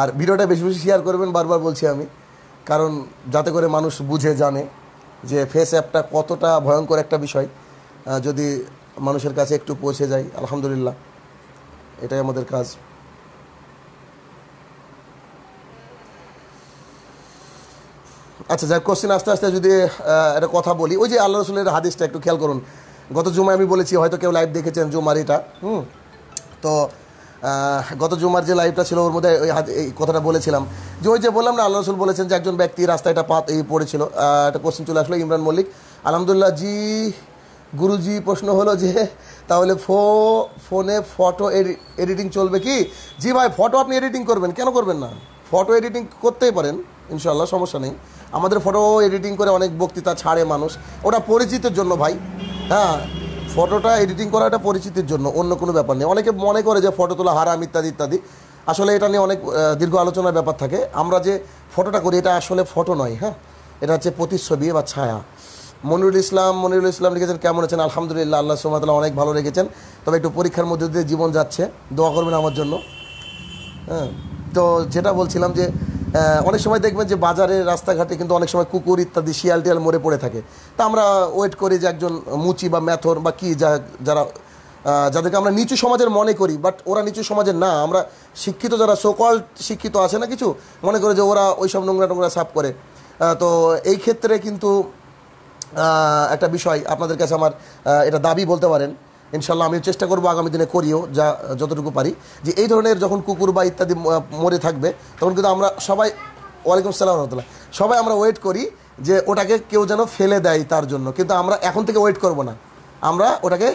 Speaker 1: আর ভিডিওটা বেশি বেশি শেয়ার করবেন বারবার বলছি আমি কারণ যাতে করে মানুষ বুঝে জানে যে ফেস অ্যাপটা কতটা ভয়ঙ্কর একটা বিষয় যদি মানুষের কাছে একটু পৌঁছে যায় আলহামদুলিল্লাহ এটাই আমাদের কাজ আচ্ছা যাক কোশ্চেন আস্তে আস্তে যদি একটা কথা বলি ওই যে আল্লাহ রসুলের হাদিসটা একটু খেয়াল করুন গত জুমায় আমি বলেছি হয়তো কেউ লাইভ দেখেছেন জুমার এটা হুম তো গত জুমার যে লাইভটা ছিল ওর মধ্যে ওই এই কথাটা বলেছিলাম যে ওই যে বললাম না আল্লাহ রসুল বলেছেন যে একজন ব্যক্তি রাস্তায় এটা পাত এই পড়েছিল একটা কোশ্চেন চলে আসলো ইমরান মল্লিক আলহামদুলিল্লাহ জি গুরুজি প্রশ্ন হলো যে তাহলে ফো ফোনে ফটো এডিটিং চলবে কি জি ভাই ফটো আপনি এডিটিং করবেন কেন করবেন না ফটো এডিটিং করতেই পারেন ইনশাল্লাহ সমস্যা নেই আমাদের ফটো এডিটিং করে অনেক বক্তৃতা ছাড়ে মানুষ ওটা পরিচিতির জন্য ভাই হ্যাঁ ফটোটা এডিটিং করা এটা পরিচিতির জন্য অন্য কোনো ব্যাপার নেই অনেকে মনে করে যে ফটো তোলা হারাম ইত্যাদি ইত্যাদি আসলে এটা নিয়ে অনেক দীর্ঘ আলোচনার ব্যাপার থাকে আমরা যে ফটোটা করি এটা আসলে ফটো নয় হ্যাঁ এটা হচ্ছে প্রতিচ্ছবি বা ছায়া মনিরুল ইসলাম মনিরুল ইসলাম লিখেছেন কেমন আছেন আলহামদুলিল্লাহ আল্লাহ সুমাতাল্লাহ অনেক ভালো রেখেছেন তবে একটু পরীক্ষার মধ্যে দিয়ে জীবন যাচ্ছে দোয়া করবেন আমার জন্য হ্যাঁ তো যেটা বলছিলাম যে অনেক সময় দেখবেন যে বাজারের রাস্তাঘাটে কিন্তু অনেক সময় কুকুর ইত্যাদি শিয়াল টিয়াল মরে পড়ে থাকে তা আমরা ওয়েট করি যে একজন মুচি বা ম্যাথর বা কি যা যারা যাদেরকে আমরা নিচু সমাজের মনে করি বাট ওরা নিচু সমাজের না আমরা শিক্ষিত যারা সোকল শিক্ষিত আছে না কিছু মনে করে যে ওরা ওই সব নোংরা টোংরা সাফ করে তো এই ক্ষেত্রে কিন্তু একটা বিষয় আপনাদের কাছে আমার এটা দাবি বলতে পারেন ইনশাল্লাহ আমি চেষ্টা করবো আগামী দিনে করিও যা যতটুকু পারি যে এই ধরনের যখন কুকুর বা ইত্যাদি মরে থাকবে তখন কিন্তু আমরা সবাই ওয়ালাইকুম আসসালাম রহমতুল্লাহ সবাই আমরা ওয়েট করি যে ওটাকে কেউ যেন ফেলে দেয় তার জন্য কিন্তু আমরা এখন থেকে ওয়েট করব না আমরা ওটাকে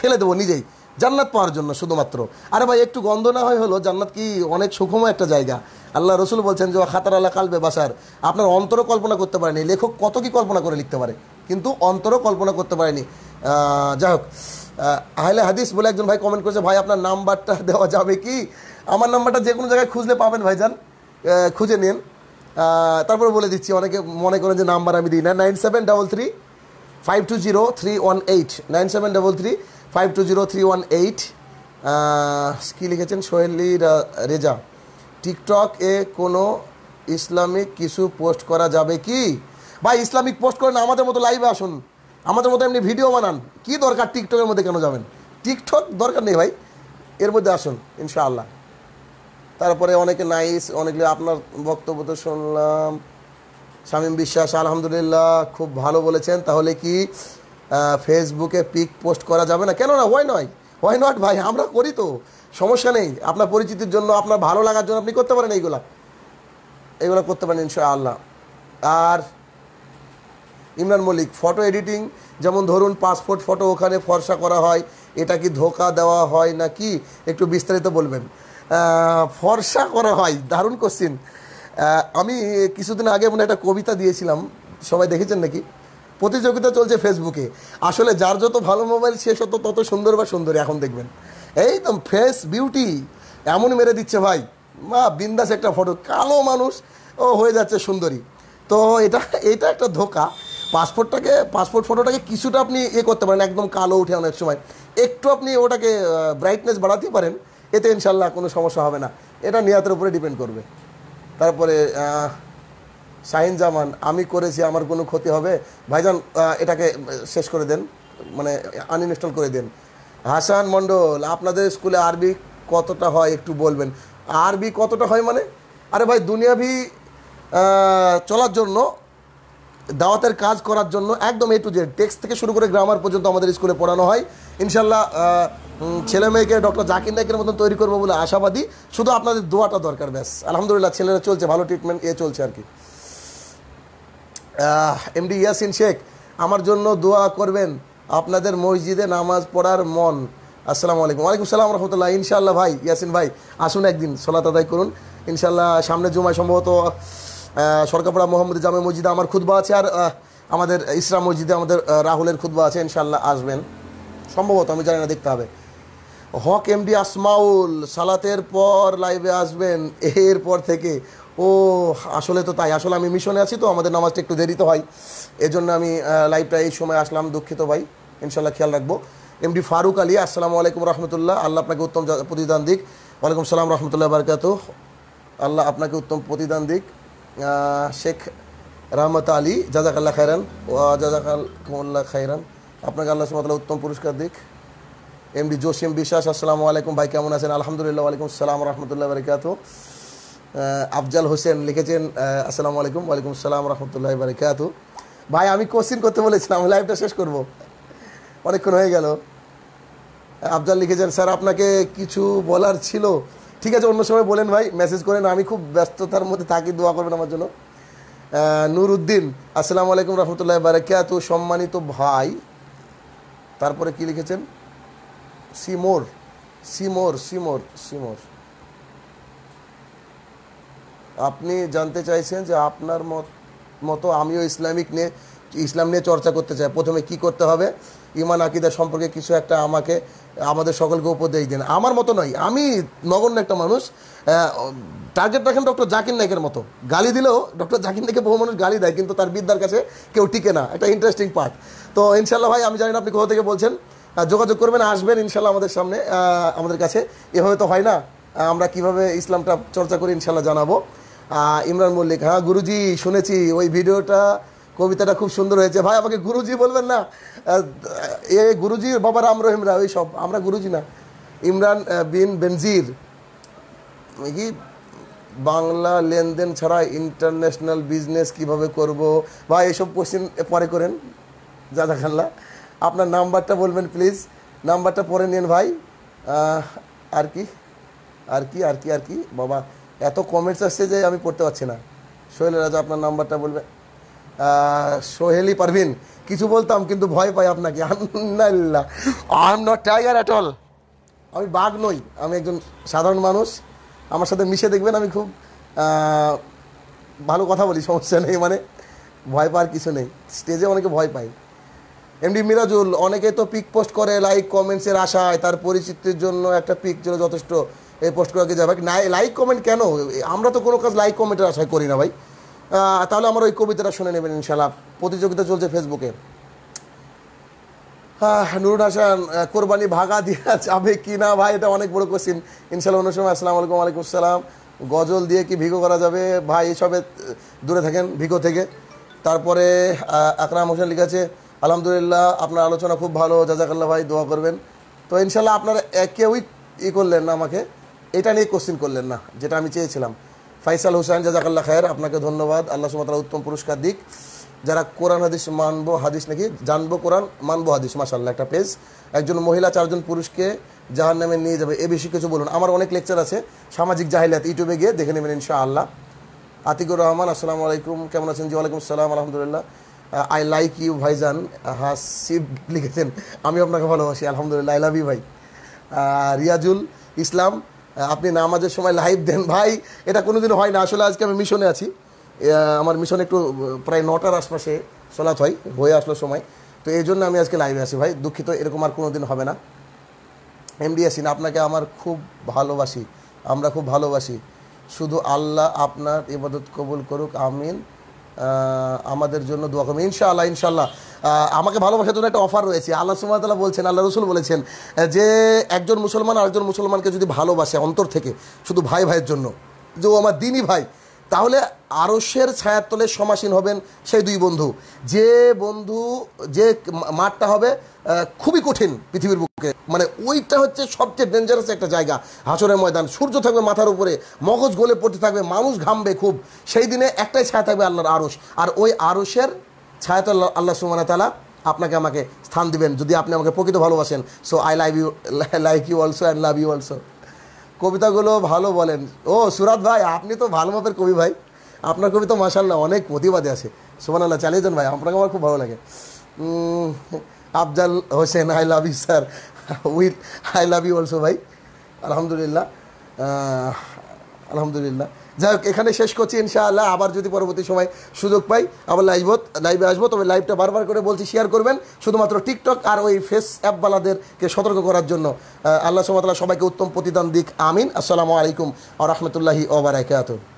Speaker 1: ফেলে দেবো নিজেই জান্নাত পাওয়ার জন্য শুধুমাত্র আরে ভাই একটু গন্ধ না হয় হলো জান্নাত কি অনেক সুখময় একটা জায়গা আল্লাহ রসুল বলছেন যে খাতার আল্লাহ কালবে বাসার আপনার অন্তরও কল্পনা করতে পারেনি লেখক কত কি কল্পনা করে লিখতে পারে কিন্তু অন্তরও কল্পনা করতে পারেনি যাই হোক আহলে হাদিস বলে একজন ভাই কমেন্ট করেছে ভাই আপনার নাম্বারটা [laughs] দেওয়া যাবে কি আমার নাম্বারটা যে কোনো জায়গায় খুঁজলে পাবেন ভাইজান খুঁজে নিন তারপরে বলে দিচ্ছি অনেকে মনে করেন যে নাম্বার আমি দিই না nine seven double three five two zero three one eight nine seven double three five two zero three one eight কী লিখেছেন সোহেলি রেজা টিকটক এ কোনো ইসলামিক কিছু পোস্ট করা যাবে কি ভাই ইসলামিক পোস্ট করেন আমাদের মতো লাইভে আসুন আমাদের মতো এমনি ভিডিও বানান কি দরকার টিকটকের মধ্যে কেন যাবেন টিকটক দরকার নেই ভাই এর মধ্যে আসুন ইনশাআল্লাহ তারপরে অনেকে নাইস অনেকে আপনার বক্তব্য তো শুনলাম শামীম বিশ্বাস আলহামদুলিল্লাহ খুব ভালো বলেছেন তাহলে কি ফেসবুকে পিক পোস্ট করা যাবে না কেন না ওয়াই নয় ওয়াই নট ভাই আমরা করি তো সমস্যা নেই আপনার পরিচিতির জন্য আপনার ভালো লাগার জন্য আপনি করতে পারেন এইগুলা এগুলো করতে পারেন ইনশাআল্লাহ আর ইমরান মল্লিক ফটো এডিটিং যেমন ধরুন পাসপোর্ট ফটো ওখানে ফর্সা করা হয় এটা কি ধোকা দেওয়া হয় না কি একটু বিস্তারিত বলবেন ফর্সা করা হয় দারুণ কোশ্চিন আমি কিছুদিন আগে মনে একটা কবিতা দিয়েছিলাম সবাই দেখেছেন নাকি প্রতিযোগিতা চলছে ফেসবুকে আসলে যার যত ভালো মোবাইল সে তত তত সুন্দর বা সুন্দরী এখন দেখবেন তো ফেস বিউটি এমন মেরে দিচ্ছে ভাই মা বিন্দাস একটা ফটো কালো মানুষ ও হয়ে যাচ্ছে সুন্দরী তো এটা এটা একটা ধোকা পাসপোর্টটাকে পাসপোর্ট ফটোটাকে কিছুটা আপনি ইয়ে করতে পারেন একদম কালো উঠে অনেক সময় একটু আপনি ওটাকে ব্রাইটনেস বাড়াতে পারেন এতে ইনশাল্লাহ কোনো সমস্যা হবে না এটা নিহাতের উপরে ডিপেন্ড করবে তারপরে শাহিন জামান আমি করেছি আমার কোনো ক্ষতি হবে ভাইজান এটাকে শেষ করে দেন মানে আনইনস্টল করে দেন হাসান মণ্ডল আপনাদের স্কুলে আরবি কতটা হয় একটু বলবেন আরবি কতটা হয় মানে আরে ভাই দুনিয়াভি চলার জন্য দাওয়াতের কাজ করার জন্য একদম এ টু জেড টেক্সট থেকে শুরু করে গ্রামার পর্যন্ত আমাদের স্কুলে পড়ানো হয় ইনশাল্লাহ ছেলে মেয়েকে ডক্টর জাকির নাইকের মতন তৈরি করবো বলে আশাবাদী শুধু আপনাদের দোয়াটা দরকার ব্যাস আলহামদুলিল্লাহ ছেলেরা চলছে ভালো ট্রিটমেন্ট এ চলছে আর কি এমডি ইয়াসিন শেখ আমার জন্য দোয়া করবেন আপনাদের মসজিদে নামাজ পড়ার মন আসসালামু আলাইকুম ওয়ালাইকুম সালাম রহমতুল্লাহ ইনশাল্লাহ ভাই ইয়াসিন ভাই আসুন একদিন সলাত আদায় করুন ইনশাল্লাহ সামনে জুমায় সম্ভবত সরকারপাড়া মোহাম্মদ জামে মসজিদে আমার খুদবা আছে আর আমাদের ইসলাম মসজিদে আমাদের রাহুলের খুদবা আছে ইনশাল্লাহ আসবেন সম্ভবত আমি জানি না দেখতে হবে হক এমডি আসমাউল সালাতের পর লাইভে আসবেন এরপর থেকে ও আসলে তো তাই আসলে আমি মিশনে আছি তো আমাদের নামাজটা একটু দেরিতে হয় এজন্য আমি লাইভটা এই সময় আসলাম দুঃখিত ভাই ইনশাল্লাহ খেয়াল রাখবো এমডি ফারুক আলী আসসালামু আলাইকুম রহমতুল্লাহ আল্লাহ আপনাকে উত্তম প্রতিদান দিক ওয়ালাইকুম সালাম রহমতুল্লাহ বারকাত আল্লাহ আপনাকে উত্তম প্রতিদান দিক শেখ রহমত আলী আল্লাহ খাইরান ও জাজাকাল্লা খায়রান আপনাকে আল্লাহ সুমতলা উত্তম পুরস্কার দিক এম ডি জসিম বিশ্বাস আসসালামু আলাইকুম ভাই কেমন আছেন আলহামদুলিল্লাহ আলাইকুম সালাম রহমতুল্লাহ বারিকাত আফজাল হোসেন লিখেছেন আসসালামু আলাইকুম ওয়ালাইকুম সালাম রহমতুল্লাহ বারিকাত ভাই আমি কোশ্চিন করতে বলেছিলাম লাইভটা শেষ করব অনেকক্ষণ হয়ে গেল আফজাল লিখেছেন স্যার আপনাকে কিছু বলার ছিল ঠিক আছে অন্য সময় বলেন ভাই মেসেজ করেন আমি খুব ব্যস্ততার মধ্যে থাকি দোয়া করবেন আমার জন্য নুর উদ্দিন আসসালামু আলাইকুম রহমতুল্লাহ তো সম্মানিত ভাই তারপরে কি লিখেছেন সিমোর সিমোর সিমোর সিমোর আপনি জানতে চাইছেন যে আপনার মত মতো আমিও ইসলামিক নিয়ে ইসলাম নিয়ে চর্চা করতে চায় প্রথমে কি করতে হবে ইমান আকিদা সম্পর্কে কিছু একটা আমাকে আমাদের সকলকে উপদেশ দিন আমার মতো নয় আমি নগণ্য একটা মানুষ টার্গেট রাখেন ডক্টর জাকির নায়কের মতো গালি দিলেও ডক্টর জাকির নাইকে বহু মানুষ গালি দেয় কিন্তু তার বিদ্যার কাছে কেউ টিকে না একটা ইন্টারেস্টিং পার্ট তো ইনশাল্লাহ ভাই আমি জানি না আপনি কোথা থেকে বলছেন যোগাযোগ করবেন আসবেন ইনশাল্লাহ আমাদের সামনে আমাদের কাছে এভাবে তো হয় না আমরা কিভাবে ইসলামটা চর্চা করি ইনশাল্লাহ জানাবো ইমরান মল্লিক হ্যাঁ গুরুজি শুনেছি ওই ভিডিওটা কবিতাটা খুব সুন্দর হয়েছে ভাই আমাকে গুরুজি বলবেন না এ গুরুজি বাবা রাম রহিমরা ওই সব আমরা গুরুজি না ইমরান বিন বেনজির কি বাংলা লেনদেন ছাড়া ইন্টারন্যাশনাল বিজনেস কিভাবে করব বা এইসব কোশ্চেন পরে করেন জাদা খাল্লা আপনার নাম্বারটা বলবেন প্লিজ নাম্বারটা পরে নিন ভাই আর কি আর কি আর কি আর কি বাবা এত কমেন্টস আসছে যে আমি পড়তে পারছি না শৈল রাজা আপনার নাম্বারটা বলবেন সোহেলি পারভিন কিছু বলতাম কিন্তু ভয় পাই আপনাকে আন্নাল্লাহ I am not tiger at all আমি বাঘ নই আমি একজন সাধারণ মানুষ আমার সাথে মিশে দেখবেন আমি খুব ভালো কথা বলি সমস্যা নেই মানে ভয় পাওয়ার কিছু নেই স্টেজে অনেকে ভয় পায় এমডি মিরাজুল অনেকে তো পিক পোস্ট করে লাইক কমেন্টসের আশায় তার পরিচিতির জন্য একটা পিক ছিল যথেষ্ট এই পোস্ট করা যাবে লাইক কমেন্ট কেন আমরা তো কোনো কাজ লাইক কমেন্টের আশায় করি না ভাই তাহলে আমার ওই কবিতাটা শুনে নেবেন ইনশাল্লাহ প্রতিযোগিতা চলছে ফেসবুকে হ্যাঁ নুরুল হাসান কোরবানি ভাগা দিয়া যাবে কি না ভাই এটা অনেক বড় কোশ্চিন ইনশাল্লাহ অন্য সময় আসসালাম আলাইকুম আলাইকুম আসসালাম গজল দিয়ে কি ভিগো করা যাবে ভাই এসবে দূরে থাকেন ভিগো থেকে তারপরে আকরাম হোসেন লিখেছে আলহামদুলিল্লাহ আপনার আলোচনা খুব ভালো জাজাকাল্লা ভাই দোয়া করবেন তো ইনশাল্লাহ আপনারা কেউই ই করলেন না আমাকে এটা নিয়ে কোশ্চিন করলেন না যেটা আমি চেয়েছিলাম ফাইসাল হুসাইন জাজাকাল্লা খায়ের আপনাকে ধন্যবাদ আল্লাহ সুমাতালা উত্তম পুরস্কার দিক যারা কোরআন হাদিস মানবো হাদিস নাকি জানবো কোরআন মানবো হাদিস মাসাল্লাহ একটা পেজ একজন মহিলা চারজন পুরুষকে জাহার নামে নিয়ে যাবে এ বেশি কিছু বলুন আমার অনেক লেকচার আছে সামাজিক জাহিলাত ইউটিউবে গিয়ে দেখে নেবেন ইনশা আল্লাহ আতিকুর রহমান আসসালামু আলাইকুম কেমন আছেন জি ওয়ালাইকুম আসসালাম আলহামদুলিল্লাহ আই লাইক ইউ ভাইজান হাসিব লিখেছেন আমি আপনাকে ভালোবাসি আলহামদুলিল্লাহ আই লাভ ইউ ভাই রিয়াজুল ইসলাম আপনি নামাজের সময় লাইভ দেন ভাই এটা কোনোদিন হয় না আসলে আজকে আমি মিশনে আছি আমার মিশনে একটু প্রায় নটার আশপাশে সলাৎ হয় হয়ে আসলো সময় তো এই জন্য আমি আজকে লাইভে আসি ভাই দুঃখিত এরকম আর কোনো দিন হবে না এমডি আসিন e আপনাকে আমার খুব ভালোবাসি আমরা খুব ভালোবাসি শুধু আল্লাহ আপনার ইবাদত কবুল করুক আমিন আমাদের জন্য দোয়া করবেন ইনশাআল্লাহ ইনশাআল্লাহ আমাকে ভালোবাসার জন্য একটা অফার রয়েছে আল্লাহ সুমাতালা বলছেন আল্লাহ রসুল বলেছেন যে একজন মুসলমান আরেকজন মুসলমানকে যদি ভালোবাসে অন্তর থেকে শুধু ভাই ভাইয়ের জন্য যে ও আমার দিনই ভাই তাহলে আরসের তলে সমাসীন হবেন সেই দুই বন্ধু যে বন্ধু যে মাঠটা হবে খুবই কঠিন পৃথিবীর বুকে মানে ওইটা হচ্ছে সবচেয়ে ডেঞ্জারাস একটা জায়গা হাসরের ময়দান সূর্য থাকবে মাথার উপরে মগজ গলে পড়তে থাকবে মানুষ ঘামবে খুব সেই দিনে একটাই ছায়া থাকবে আল্লাহর আরস আর ওই আরসের ছায়াতল আল্লাহ সুমানা তালা আপনাকে আমাকে স্থান দিবেন যদি আপনি আমাকে প্রকৃত ভালোবাসেন so I live you like you also and love you also কবিতাগুলো ভালো বলেন ও সুরাত ভাই আপনি তো ভালো মাপের কবি ভাই আপনার কবিতা মাসাল্লাহ অনেক প্রতিবাদে আছে সুমান আল্লাহ চালিয়ে যান ভাই আপনাকে আমার খুব ভালো লাগে Afzal Hossain I love you sir with I love you also ভাই আলহামদুলিল্লাহ আলহামদুলিল্লাহ যাই হোক এখানে শেষ করছি ইনশাআল্লাহ আবার যদি পরবর্তী সময় সুযোগ পাই আবার লাইভ লাইভে আসবো তবে লাইভটা বারবার করে বলছি শেয়ার করবেন শুধুমাত্র টিকটক আর ওই ফেস অ্যাপওয়ালাদেরকে সতর্ক করার জন্য আল্লাহ সুমতলা সবাইকে উত্তম প্রতিদান দিক আমিন আসসালামু আলাইকুম আ রহমতুল্লাহি ওবরাকাতু